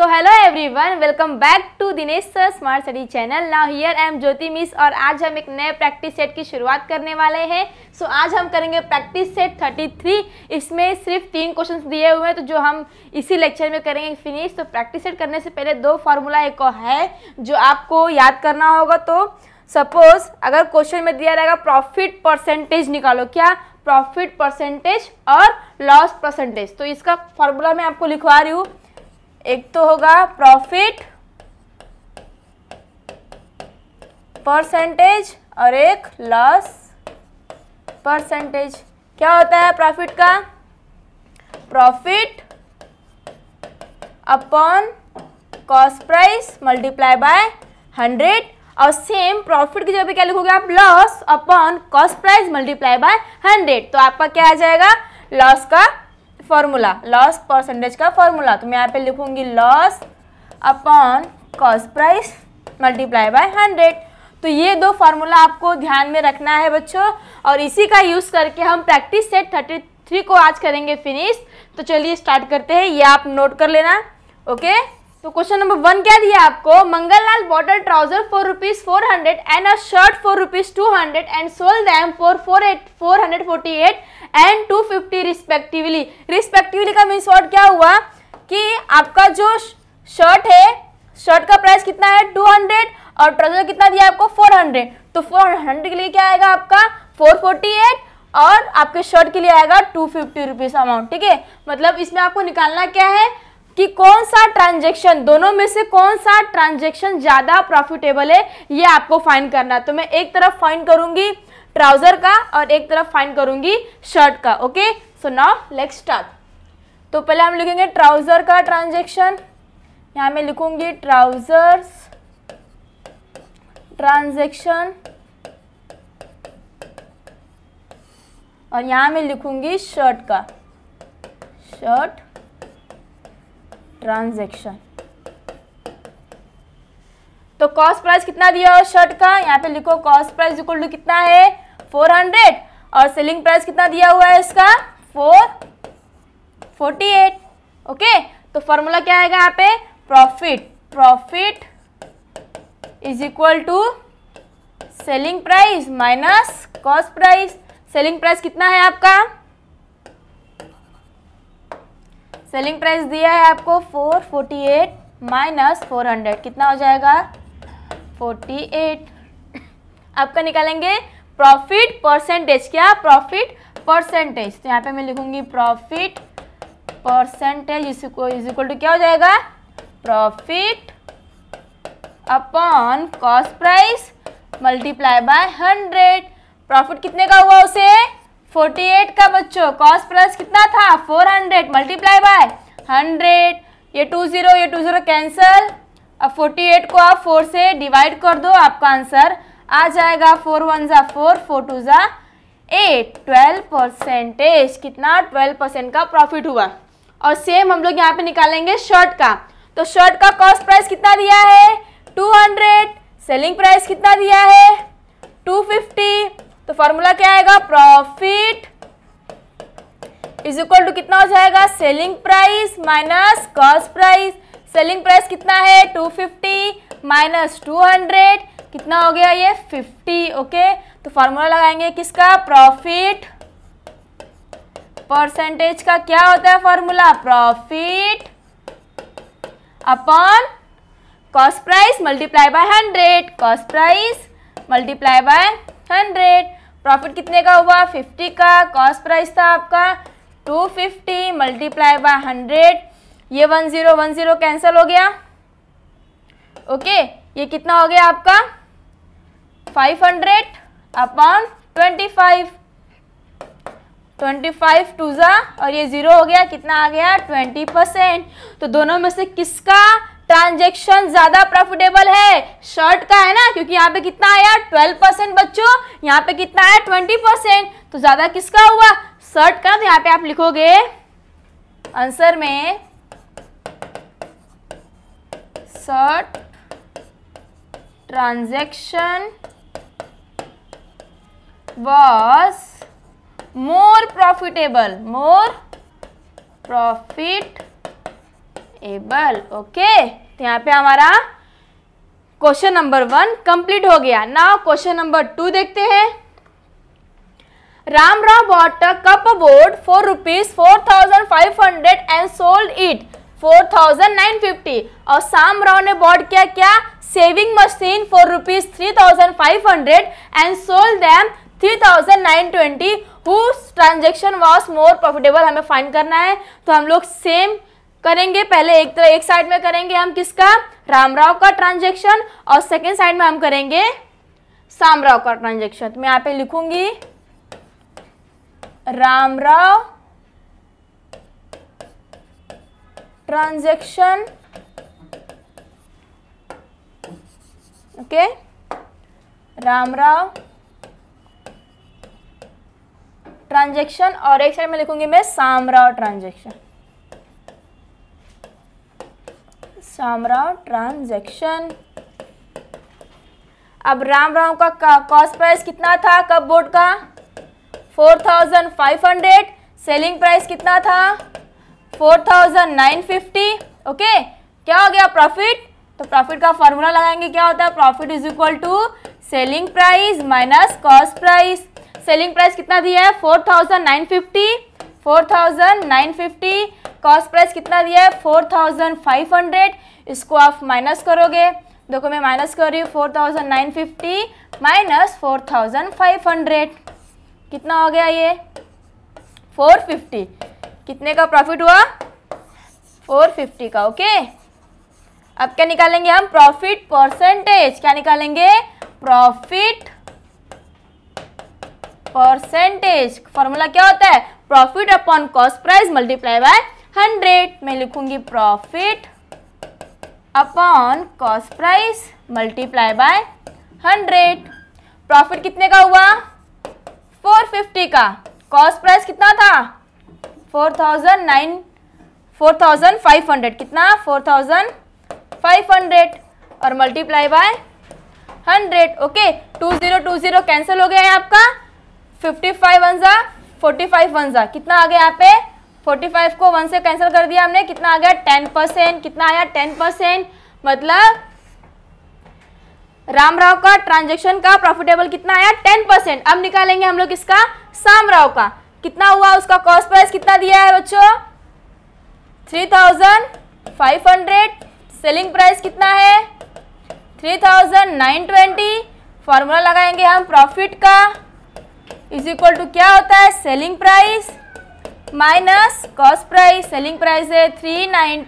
So hello everyone, welcome back to Dinesh sir smart study channel now here I am Jyoti miss और आज हम एक नए प्रैक्टिस सेट की शुरुआत करने वाले हैं सो so, आज हम करेंगे प्रैक्टिस सेट 33 इसमें सिर्फ तीन क्वेश्चंस दिए हुए हैं तो जो हम इसी लेक्चर में करेंगे फिनिश तो प्रैक्टिस सेट करने से पहले दो फार्मूला एक है जो आपको याद करना होगा तो सपोज अगर क्वेश्चन में दिया जाएगा प्रॉफिट परसेंटेज निकालो क्या प्रॉफिट परसेंटेज और लॉस परसेंटेज तो इसका फार्मूला मैं आपको लिखवा रही हूँ एक तो होगा प्रॉफिट परसेंटेज और एक लॉस परसेंटेज क्या होता है प्रॉफिट का profit upon cost price multiply by hundred और सेम प्रॉफिट की जगह पे क्या लिखोगे आप loss upon cost price multiply by hundred तो आपका क्या आ जाएगा लॉस का फॉर्मूला लॉस परसेंटेज का फॉर्मूला तो मैं यहाँ पे लिखूंगी loss upon cost price multiply by hundred तो ये दो फार्मूला आपको ध्यान में रखना है बच्चों और इसी का यूज़ करके हम प्रैक्टिस सेट थर्टी थ्री को आज करेंगे फिनिश तो चलिए स्टार्ट करते हैं ये आप नोट कर लेना ओके तो क्वेश्चन नंबर वन क्या दिया आपको Mangallal bought trouser four rupees four hundred and a shirt four rupees two hundred and sold them four four eight four hundred forty eight and two fifty respectively respectively का means word क्या हुआ कि आपका जो shirt है shirt का price कितना है टू हंड्रेड और ट्राउजर कितना दिया आपको हंड्रेड तो हंड्रेड के लिए क्या आएगा आपका एट और आपके शर्ट के लिए आएगा टू फिफ्टी रुपीज़ अमाउंट ठीक है मतलब इसमें आपको निकालना क्या है कि कौन सा ट्रांजेक्शन दोनों में से कौन सा ट्रांजेक्शन ज़्यादा प्रॉफिटेबल है ये आपको फाइंड करना तो मैं एक तरफ फाइंड करूँगी ट्राउजर का और एक तरफ फाइंड करूंगी शर्ट का okay so now let start तो पहले हम लिखेंगे ट्राउजर का ट्रांजेक्शन यहां मैं लिखूंगी ट्राउजर्स ट्रांजेक्शन और यहां मैं लिखूंगी शर्ट का शर्ट ट्रांजेक्शन तो कॉस्ट प्राइस कितना दिया हो शर्ट का यहाँ पे लिखो कॉस्ट प्राइस इक्वल टू कितना है फोर हंड्रेड और सेलिंग प्राइस कितना दिया हुआ है इसका फोर फोर्टी एट ओके तो फॉर्मूला क्या आएगा यहाँ पे profit profit is equal to selling price minus cost price selling price कितना है आपका सेलिंग प्राइस दिया है आपको four forty eight minus four hundred कितना हो जाएगा फोर्टी एट आपका निकालेंगे प्रॉफिट परसेंटेज क्या प्रॉफिट परसेंटेज तो यहाँ पे मैं लिखूंगी profit percentage is equal to क्या हो जाएगा profit upon cost price multiply by hundred profit कितने का हुआ उसे 48 का बच्चों कॉस्ट प्राइस कितना था 400 मल्टीप्लाई बाय 100 ये 20 ये 20 कैंसिल अब 48 को आप 4 से डिवाइड कर दो आपका आंसर आ जाएगा फोर वन ज़ा फोर फोर टू ज़ा एट ट्वेल्व परसेंटेज कितना ट्वेल्व परसेंट का प्रॉफिट हुआ और सेम हम लोग यहाँ पे निकालेंगे शर्ट का तो शर्ट का कॉस्ट प्राइस कितना दिया है टू हंड्रेड सेलिंग प्राइस कितना दिया है टू फिफ्टी तो फॉर्मूला क्या आएगा प्रॉफिट इज इक्वल टू कितना हो जाएगा selling price minus cost price selling price कितना है 250 माइनस टू कितना हो गया ये 50 ओके तो फार्मूला लगाएंगे किसका प्रॉफिट परसेंटेज का क्या होता है formula profit upon cost price multiply by hundred cost price multiply by hundred profit कितने का हुआ फिफ्टी का कॉस्ट प्राइस था आपका two fifty multiply by hundred ये one zero one zero cancel हो गया ओके ये कितना हो गया आपका five hundred upon twenty five twenty five two ज़ा और ये ज़ीरो हो गया कितना आ गया ट्वेंटी परसेंट तो दोनों में से किसका ट्रांजेक्शन ज़्यादा प्रॉफिटेबल है शॉर्ट का है ना क्योंकि यहाँ पे कितना आया ट्वेल्व परसेंट बच्चों यहाँ पे कितना आया ट्वेंटी परसेंट तो ज़्यादा किसका हुआ शर्ट का तो यहाँ पे आप लिखोगे आंसर में insert transaction was more profitable more profitable okay तो यहाँ पे हमारा क्वेश्चन नंबर वन कंप्लीट हो गया नाउ क्वेश्चन नंबर टू देखते हैं Ram Rao bought cupboard for rupees four thousand five hundred and sold it 4950 और शाम राव ने बॉर्ड किया क्या sewing machine for rupees three thousand five hundred and sold them three thousand nine twenty who transaction was more profitable हमें find करना है तो हम लोग सेम करेंगे पहले एक तरह एक साइड में करेंगे हम किसका राम राव का ट्रांजेक्शन और सेकेंड साइड में हम करेंगे राव का ट्रांजेक्शन तो मैं यहाँ पे लिखूंगी Ram Rao transaction okay Ram Rao transaction और एक साइड में लिखूंगी मैं सामराव ट्रांजेक्शन सामराव ट्रांजेक्शन अब राम राव का कॉस्ट प्राइस कितना था कप बोर्ड का 4500 सेलिंग प्राइस कितना था four thousand nine fifty okay क्या हो गया प्रॉफिट तो प्रॉफिट का फॉर्मूला लगाएंगे क्या होता है profit is equal to selling price minus cost price selling price कितना दिया है four thousand nine fifty four thousand nine fifty cost price कितना दिया है फोर थाउजेंड फाइव हंड्रेड इसको आप माइनस करोगे देखो मैं माइनस कर रही हूँ four thousand nine fifty minus four thousand five hundred कितना हो गया ये फोर फिफ्टी कितने का प्रॉफिट हुआ फोर फिफ्टी का ओके अब क्या निकालेंगे हम प्रॉफिट परसेंटेज क्या निकालेंगे प्रॉफिट परसेंटेज फॉर्मूला क्या होता है profit upon cost price multiply by hundred मैं लिखूंगी profit upon cost price multiply by hundred profit कितने का हुआ फोर फिफ्टी का कॉस्ट प्राइस कितना था four thousand nine four thousand five hundred कितना फोर थाउजेंड फाइव हंड्रेड और multiply by hundred okay two zero two zero cancel हो गया है आपका फिफ्टी फाइव वन ज़ा फोर्टी फाइव वन ज़ा कितना आ गया यहाँ पे फोर्टी फाइव को वन से कैंसिल कर दिया हमने कितना आ गया टेन परसेंट कितना आया टेन परसेंट मतलब रामराव का ट्रांजेक्शन का प्रॉफिटेबल कितना आया टेन परसेंट अब निकालेंगे हम लोग इसका सामराव का कितना हुआ उसका कॉस्ट प्राइस कितना दिया है बच्चों three thousand five hundred selling price कितना है three thousand nine twenty formula लगाएंगे हम प्रॉफिट का इज इक्वल टू क्या होता है selling price minus cost price selling price है three nine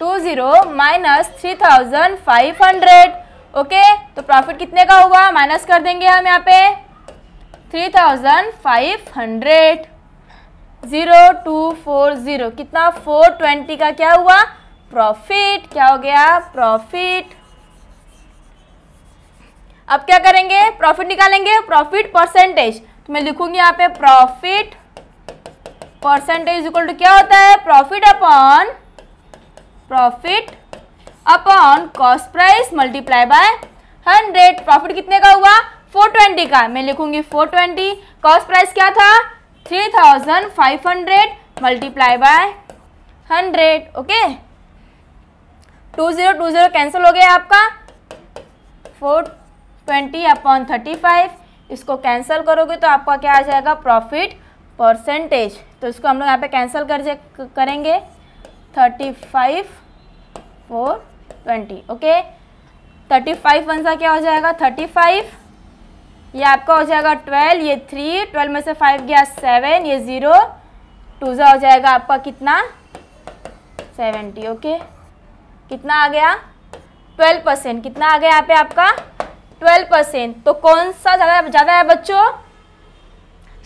two zero minus three thousand five hundred okay तो प्रॉफिट कितने का हुआ माइनस कर देंगे हम यहाँ पे three thousand five hundred zero two four zero कितना फोर ट्वेंटी का क्या हुआ प्रॉफिट क्या हो गया प्रॉफिट अब क्या करेंगे प्रॉफिट निकालेंगे प्रॉफिट परसेंटेज तो मैं लिखूंगी यहाँ पे प्रॉफिट परसेंटेज इक्वल टू क्या होता है profit upon profit upon cost price multiply by hundred profit कितने का हुआ फोर ट्वेंटी का मैं लिखूंगी फोर ट्वेंटी कॉस्ट प्राइस क्या था three thousand five hundred multiply by hundred okay two zero two zero cancel हो गया आपका four twenty upon thirty five इसको कैंसिल करोगे तो आपका क्या आ जाएगा प्रॉफिट परसेंटेज तो इसको हम लोग यहाँ पे कैंसिल कर करेंगे thirty five four twenty okay thirty five one सा क्या हो जाएगा थर्टी फाइव ये आपका हो जाएगा ट्वेल्व ये थ्री ट्वेल्व में से फाइव गया सेवन ये ज़ीरो टू हो जाएगा आपका कितना सेवेंटी ओके कितना आ गया ट्वेल्व परसेंट कितना आ गया यहाँ पे आपका ट्वेल्व परसेंट तो कौन सा ज़्यादा ज़्यादा है बच्चों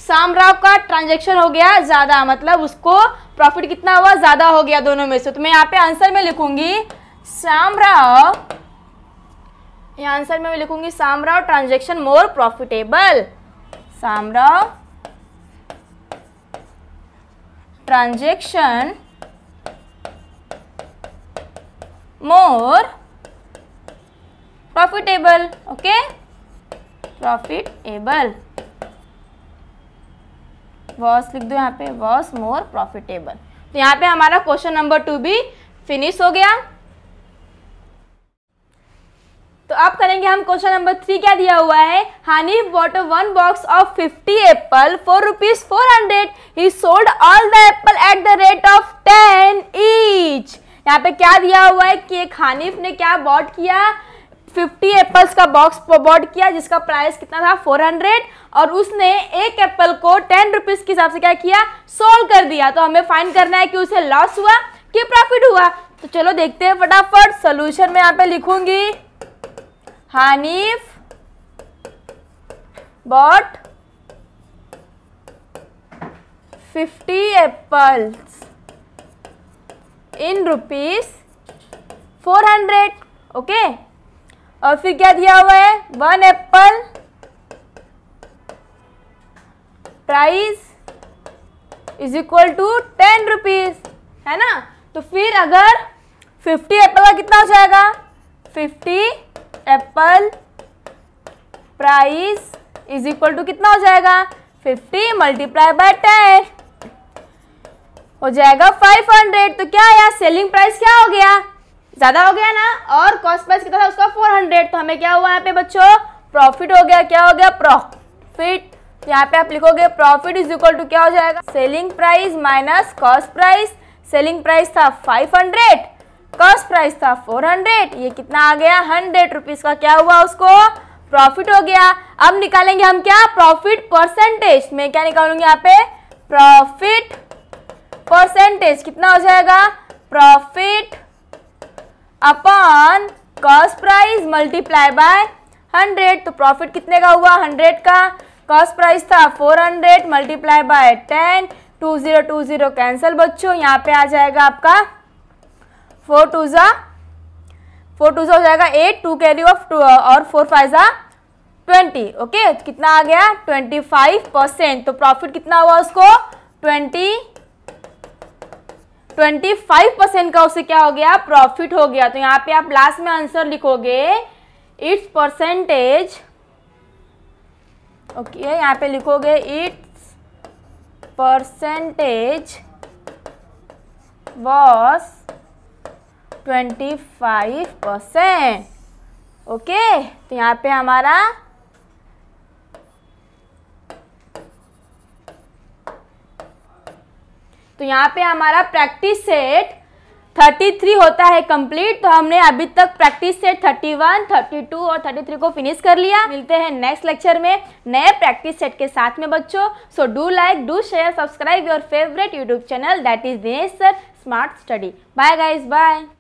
सामराव का ट्रांजेक्शन हो गया ज़्यादा मतलब उसको प्रॉफिट कितना हुआ ज़्यादा हो गया दोनों में से तो मैं यहाँ पे आंसर में लिखूंगी सामराव ये आंसर में मैं लिखूंगी Samrao transaction more profitable Samrao transaction more profitable okay profitable was लिख दो यहाँ पे वॉस मोर प्रॉफिटेबल तो यहाँ पे हमारा क्वेश्चन नंबर टू भी फिनिश हो गया तो अब करेंगे हम क्वेश्चन नंबर थ्री क्या दिया हुआ है Hani bought one box of fifty apple for rupees four hundred he sold all the apple at the rate of ten each यहाँ पे क्या दिया हुआ है कि एक हानिफ ने क्या बॉट किया 50 एप्पल्स का बॉक्स बॉट किया जिसका प्राइस कितना था 400 और उसने एक एप्पल को टेन रुपीज़ के हिसाब से क्या किया सोल्व कर दिया तो हमें फाइन करना है कि उसे लॉस हुआ कि प्रॉफिट हुआ तो चलो देखते हैं फटाफट सोल्यूशन में यहाँ पे लिखूंगी Hanif bought fifty apples in rupees four hundred okay और फिर क्या दिया हुआ है one apple price is equal to ten rupees है ना तो फिर अगर फिफ्टी एप्पल का कितना हो जाएगा fifty apple price is equal to कितना हो जाएगा फिफ्टी मल्टीप्लाई बाय टेन हो जाएगा फाइव हंड्रेड तो क्या आया सेलिंग प्राइस क्या हो गया ज़्यादा हो गया ना और कॉस्ट प्राइस कितना था उसका फोर हंड्रेड तो हमें क्या हुआ यहाँ पे बच्चों प्रॉफिट हो गया क्या हो गया प्रॉफिट यहाँ पे आप लिखोगे प्रॉफिट इज इक्वल टू क्या हो जाएगा selling price minus cost price selling price था फाइव हंड्रेड कॉस्ट प्राइस था 400 ये कितना आ गया हंड्रेड रुपीज का क्या हुआ उसको प्रॉफिट हो गया अब निकालेंगे हम क्या प्रॉफिट परसेंटेज मैं क्या निकालूंगी यहाँ पे प्रॉफिट परसेंटेज कितना हो जाएगा profit upon cost price multiply by hundred तो प्रॉफिट कितने का हुआ हंड्रेड का कॉस्ट प्राइस था four hundred multiply by ten two zero two zero cancel बच्चों यहाँ पे आ जाएगा आपका फोर टू ज़ा फोर टू ज़ा हो जाएगा eight two carry of two और फोर फाइव ज़ा ट्वेंटी ओके तो कितना आ गया ट्वेंटी फाइव परसेंट तो प्रॉफिट कितना हुआ उसको ट्वेंटी ट्वेंटी फाइव परसेंट का उससे क्या हो गया प्रॉफिट हो गया तो यहाँ पे आप लास्ट में आंसर लिखोगे इट्स परसेंटेज ओके यहाँ पे लिखोगे it's percentage was twenty five percent okay तो यहाँ पे हमारा तो यहाँ पे हमारा प्रैक्टिस सेट थर्टी थ्री होता है कंप्लीट तो हमने अभी तक practice set thirty one thirty two और थर्टी थ्री को फिनिश कर लिया मिलते हैं नेक्स्ट लेक्चर में नए प्रैक्टिस सेट के साथ में बच्चों so do like do share subscribe your favourite YouTube channel that is Dinesh sir smart study bye guys bye